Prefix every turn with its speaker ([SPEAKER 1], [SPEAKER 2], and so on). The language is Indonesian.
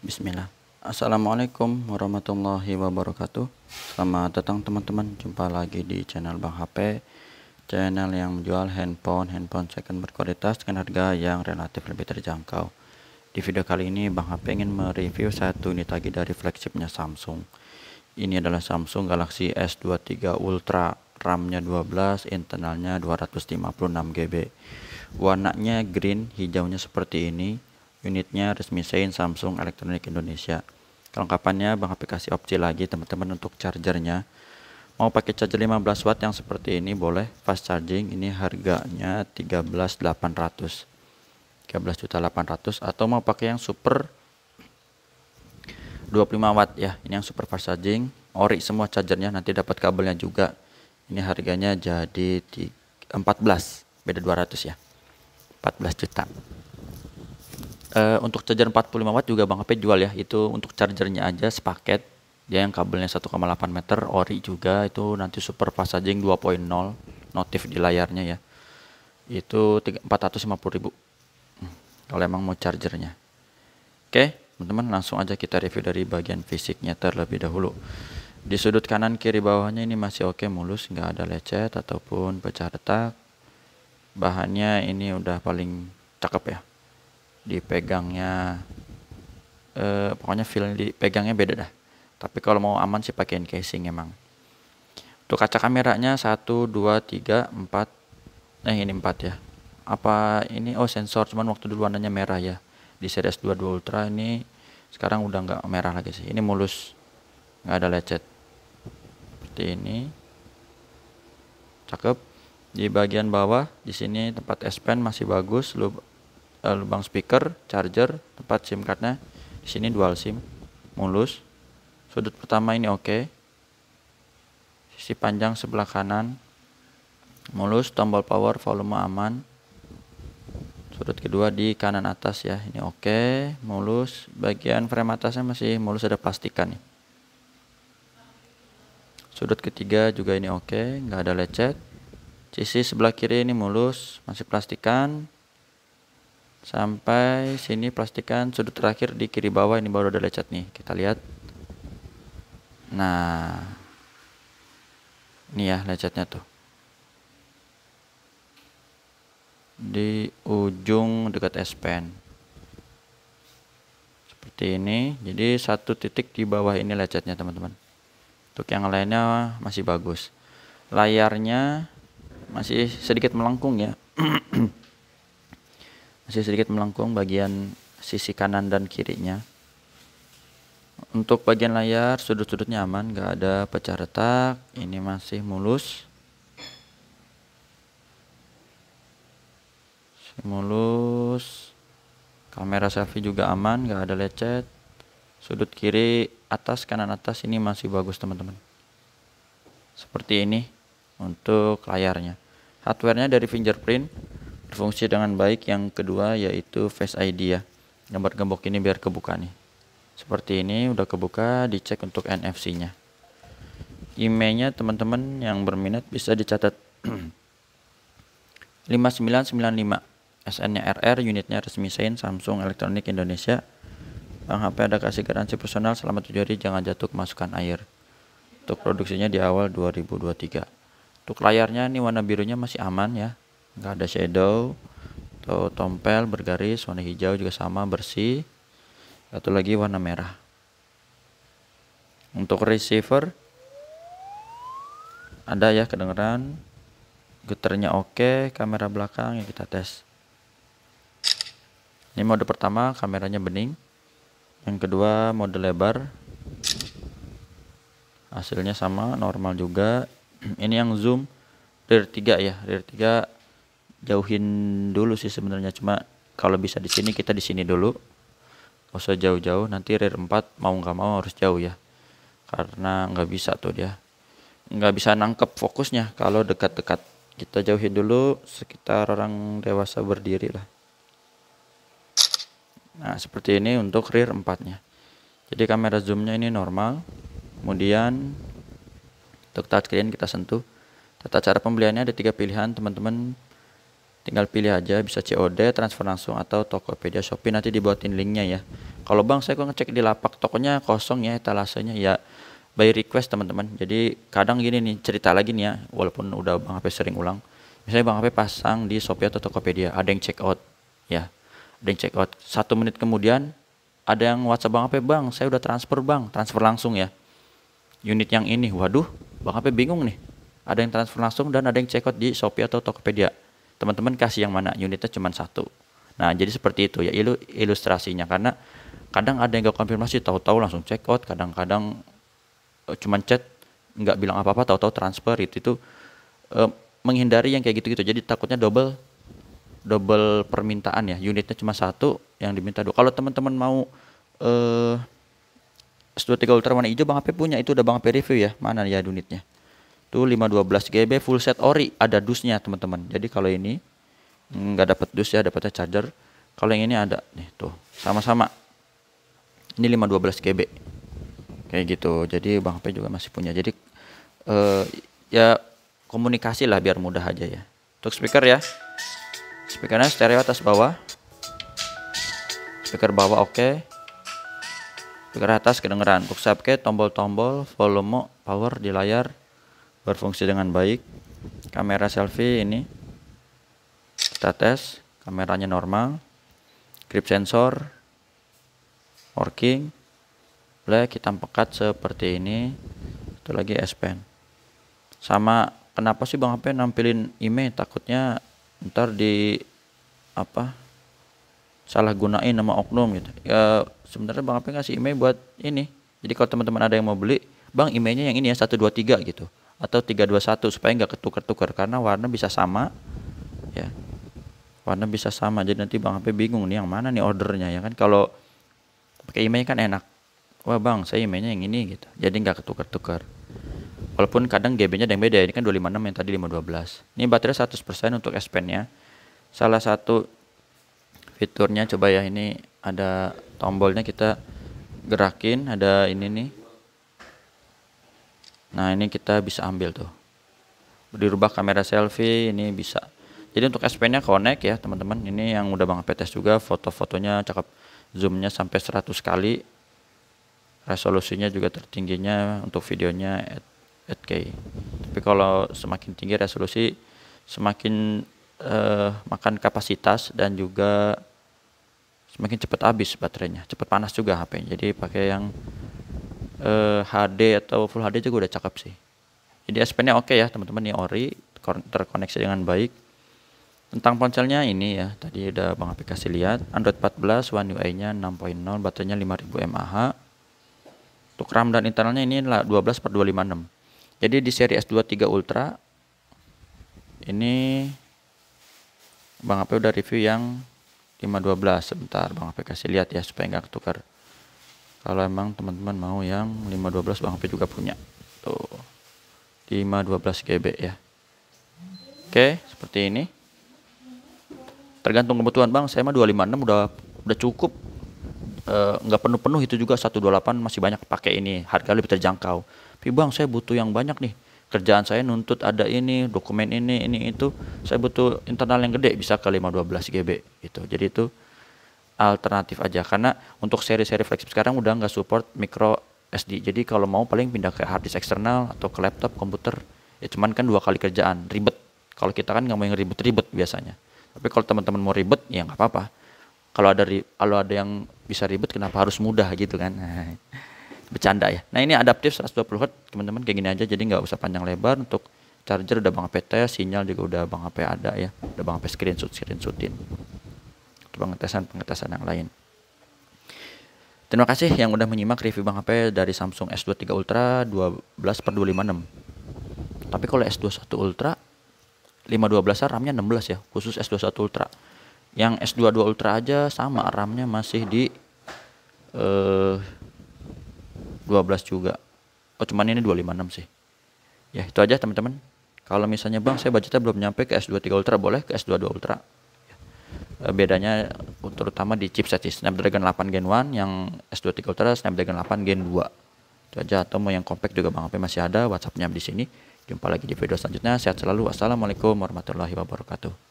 [SPEAKER 1] Bismillah Assalamualaikum warahmatullahi wabarakatuh Selamat datang teman-teman Jumpa lagi di channel Bang HP Channel yang menjual handphone-handphone second berkualitas dengan harga yang relatif lebih terjangkau Di video kali ini Bang HP ingin mereview satu unit lagi dari flagshipnya Samsung Ini adalah Samsung Galaxy S23 Ultra RAM-nya 12, internalnya 256GB Warnanya green, hijaunya seperti ini unitnya resmi Sein Samsung Elektronik Indonesia kelengkapannya bang aplikasi opsi lagi teman-teman untuk chargernya mau pakai charger 15 watt yang seperti ini boleh fast charging ini harganya 13.800 13.800 atau mau pakai yang super 25 watt ya ini yang super fast charging ori semua chargernya nanti dapat kabelnya juga ini harganya jadi 14 beda 200 ya 14 juta Uh, untuk charger 45 watt juga Bang Ape jual ya. Itu untuk chargernya aja sepaket. Ya yang kabelnya 1,8 meter, ori juga itu nanti super fast charging 2.0 notif di layarnya ya. Itu 450.000. Hmm, kalau emang mau chargernya. Oke, teman-teman langsung aja kita review dari bagian fisiknya terlebih dahulu. Di sudut kanan kiri bawahnya ini masih oke mulus, nggak ada lecet ataupun pecah retak. Bahannya ini udah paling cakep ya dipegangnya eh, pokoknya film dipegangnya beda dah tapi kalau mau aman sih pakaiin casing emang untuk kaca kameranya 1 2 3 4 nah ini 4 ya apa ini oh sensor cuman waktu dulu warnanya merah ya di series 22 ultra ini sekarang udah nggak merah lagi sih ini mulus nggak ada lecet seperti ini cakep di bagian bawah di sini tempat S Pen masih bagus lu uh, lubang speaker, charger, tempat SIM cardnya. Di sini dual SIM, mulus. Sudut pertama ini oke. Okay. Sisi panjang sebelah kanan, mulus. Tombol power, volume aman. Sudut kedua di kanan atas ya, ini oke, okay. mulus. Bagian frame atasnya masih mulus ada plastikan nih. Sudut ketiga juga ini oke, okay. nggak ada lecet. Sisi sebelah kiri ini mulus, masih plastikan sampai sini plastikan sudut terakhir di kiri bawah ini baru ada lecet nih kita lihat nah ini ya lecetnya tuh di ujung dekat S Pen seperti ini jadi satu titik di bawah ini lecetnya teman-teman untuk yang lainnya masih bagus layarnya masih sedikit melengkung ya masih sedikit melengkung bagian sisi kanan dan kirinya untuk bagian layar sudut-sudutnya aman nggak ada pecah retak ini masih mulus mulus kamera selfie juga aman nggak ada lecet sudut kiri atas kanan atas ini masih bagus teman-teman seperti ini untuk layarnya hardwarenya dari fingerprint berfungsi dengan baik yang kedua yaitu face ID ya gambar gembok ini biar kebuka nih seperti ini udah kebuka dicek untuk NFC nya emailnya teman-teman yang berminat bisa dicatat 5995 SN nya RR unitnya resmi Sein Samsung Elektronik Indonesia Bang HP ada kasih garansi personal selama 7 hari jangan jatuh kemasukan air untuk produksinya di awal 2023 untuk layarnya ini warna birunya masih aman ya nggak ada shadow atau tompel bergaris warna hijau juga sama bersih satu lagi warna merah untuk receiver ada ya kedengeran geternya oke kamera belakang yang kita tes ini mode pertama kameranya bening yang kedua mode lebar hasilnya sama normal juga ini yang zoom rear 3 ya rear 3 jauhin dulu sih sebenarnya cuma kalau bisa di sini kita di sini dulu nggak usah jauh-jauh nanti rear 4 mau nggak mau harus jauh ya karena nggak bisa tuh dia nggak bisa nangkep fokusnya kalau dekat-dekat kita jauhin dulu sekitar orang dewasa berdiri lah nah seperti ini untuk rear 4 nya jadi kamera zoomnya ini normal kemudian untuk touchscreen kita sentuh tata cara pembeliannya ada tiga pilihan teman-teman tinggal pilih aja bisa COD transfer langsung atau Tokopedia Shopee nanti dibuatin linknya ya kalau bang saya kok ngecek di lapak tokonya kosong ya etalasenya ya by request teman-teman jadi kadang gini nih cerita lagi nih ya walaupun udah bang HP sering ulang misalnya bang HP pasang di Shopee atau Tokopedia ada yang check out ya ada yang check out satu menit kemudian ada yang WhatsApp bang HP bang saya udah transfer bang transfer langsung ya unit yang ini waduh bang HP bingung nih ada yang transfer langsung dan ada yang check out di Shopee atau Tokopedia teman-teman kasih yang mana unitnya cuma satu nah jadi seperti itu ya ilustrasinya karena kadang ada yang gak konfirmasi tahu-tahu langsung check out kadang-kadang eh, cuma chat nggak bilang apa-apa tahu-tahu transfer itu itu eh, menghindari yang kayak gitu-gitu jadi takutnya double double permintaan ya unitnya cuma satu yang diminta dua kalau teman-teman mau eh S23 Ultra warna hijau Bang Ape punya itu udah Bang Ape review ya mana ya unitnya itu 512 GB full set ori ada dusnya teman-teman. Jadi kalau ini hmm, nggak dapat dus ya, dapatnya charger. Kalau yang ini ada nih tuh, sama-sama. Ini 512 GB. Kayak gitu. Jadi Bang P juga masih punya. Jadi uh, ya komunikasi lah biar mudah aja ya. Untuk speaker ya. Speakernya stereo atas bawah. Speaker bawah oke. Okay. Speaker atas kedengeran. Untuk subke tombol-tombol volume power di layar berfungsi dengan baik kamera selfie ini kita tes kameranya normal grip sensor working black hitam pekat seperti ini itu lagi S Pen sama kenapa sih Bang HP nampilin IMEI takutnya ntar di apa salah gunain nama oknum gitu ya sebenarnya Bang HP ngasih IMEI buat ini jadi kalau teman-teman ada yang mau beli Bang IMEI-nya yang ini ya 123 gitu atau 321 supaya nggak ketukar-tukar karena warna bisa sama ya warna bisa sama jadi nanti bang HP bingung nih yang mana nih ordernya ya kan kalau pakai email kan enak wah bang saya emailnya yang ini gitu jadi nggak ketukar-tukar walaupun kadang GB-nya ada yang beda ini kan 256 yang tadi 512 ini baterai 100% untuk S Pen ya salah satu fiturnya coba ya ini ada tombolnya kita gerakin ada ini nih Nah ini kita bisa ambil tuh. Dirubah kamera selfie ini bisa. Jadi untuk SP-nya connect ya teman-teman. Ini yang udah banget Petes juga foto-fotonya cakep. Zoomnya sampai 100 kali. Resolusinya juga tertingginya untuk videonya 8K. Tapi kalau semakin tinggi resolusi semakin uh, makan kapasitas dan juga semakin cepat habis baterainya. Cepat panas juga HP. Jadi pakai yang uh, eh, HD atau Full HD juga udah cakep sih. Jadi S-Pen-nya oke okay ya teman-teman ini ori terkoneksi dengan baik. Tentang ponselnya ini ya, tadi udah Bang Api kasih lihat Android 14 One UI-nya 6.0, baterainya 5000 mAh. Untuk RAM dan internalnya ini 12/256. Jadi di seri S23 Ultra ini Bang Ape udah review yang 512 sebentar Bang Ape kasih lihat ya supaya nggak ketukar kalau emang teman-teman mau yang 512 Bang HP juga punya tuh 512 GB ya Oke seperti ini tergantung kebutuhan Bang saya mah 256 udah udah cukup eh, nggak e, penuh-penuh itu juga 128 masih banyak pakai ini harga lebih terjangkau tapi Bang saya butuh yang banyak nih kerjaan saya nuntut ada ini dokumen ini ini itu saya butuh internal yang gede bisa ke 512 GB itu jadi itu alternatif aja karena untuk seri-seri flagship sekarang udah nggak support micro SD jadi kalau mau paling pindah ke hard disk eksternal atau ke laptop komputer ya cuman kan dua kali kerjaan ribet kalau kita kan nggak mau yang ribet-ribet biasanya tapi kalau teman-teman mau ribet ya nggak apa-apa kalau ada kalau ada yang bisa ribet kenapa harus mudah gitu kan bercanda ya nah ini adaptif 120 Hz teman-teman kayak gini aja jadi nggak usah panjang lebar untuk charger udah bang HP sinyal juga udah bang HP ada ya udah bang HP screenshot screenshotin pengetesan-pengetesan yang lain. Terima kasih yang udah menyimak review Bang HP dari Samsung S23 Ultra 12 256. Tapi kalau S21 Ultra 512 RAM-nya 16 ya, khusus S21 Ultra. Yang S22 Ultra aja sama RAM-nya masih di eh, 12 juga. Oh cuman ini 256 sih. Ya itu aja teman-teman. Kalau misalnya bang saya budgetnya belum nyampe ke S23 Ultra boleh ke S22 Ultra. Eh, bedanya terutama di chipset sih Snapdragon 8 Gen 1 yang S23 Ultra Snapdragon 8 Gen 2 itu aja atau mau yang compact juga Bang Ape masih ada WhatsAppnya di sini jumpa lagi di video selanjutnya sehat selalu wassalamualaikum warahmatullahi wabarakatuh